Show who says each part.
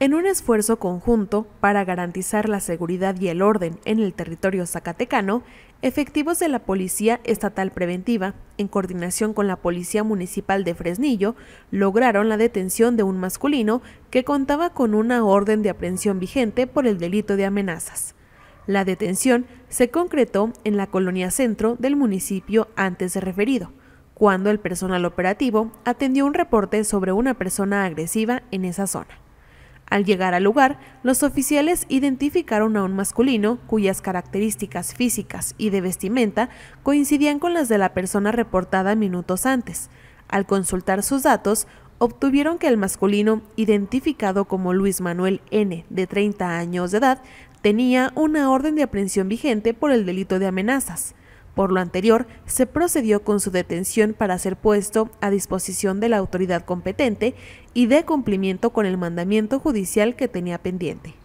Speaker 1: en un esfuerzo conjunto para garantizar la seguridad y el orden en el territorio zacatecano, efectivos de la Policía Estatal Preventiva, en coordinación con la Policía Municipal de Fresnillo, lograron la detención de un masculino que contaba con una orden de aprehensión vigente por el delito de amenazas. La detención se concretó en la colonia centro del municipio antes de referido, cuando el personal operativo atendió un reporte sobre una persona agresiva en esa zona. Al llegar al lugar, los oficiales identificaron a un masculino cuyas características físicas y de vestimenta coincidían con las de la persona reportada minutos antes. Al consultar sus datos, obtuvieron que el masculino, identificado como Luis Manuel N., de 30 años de edad, tenía una orden de aprehensión vigente por el delito de amenazas. Por lo anterior, se procedió con su detención para ser puesto a disposición de la autoridad competente y de cumplimiento con el mandamiento judicial que tenía pendiente.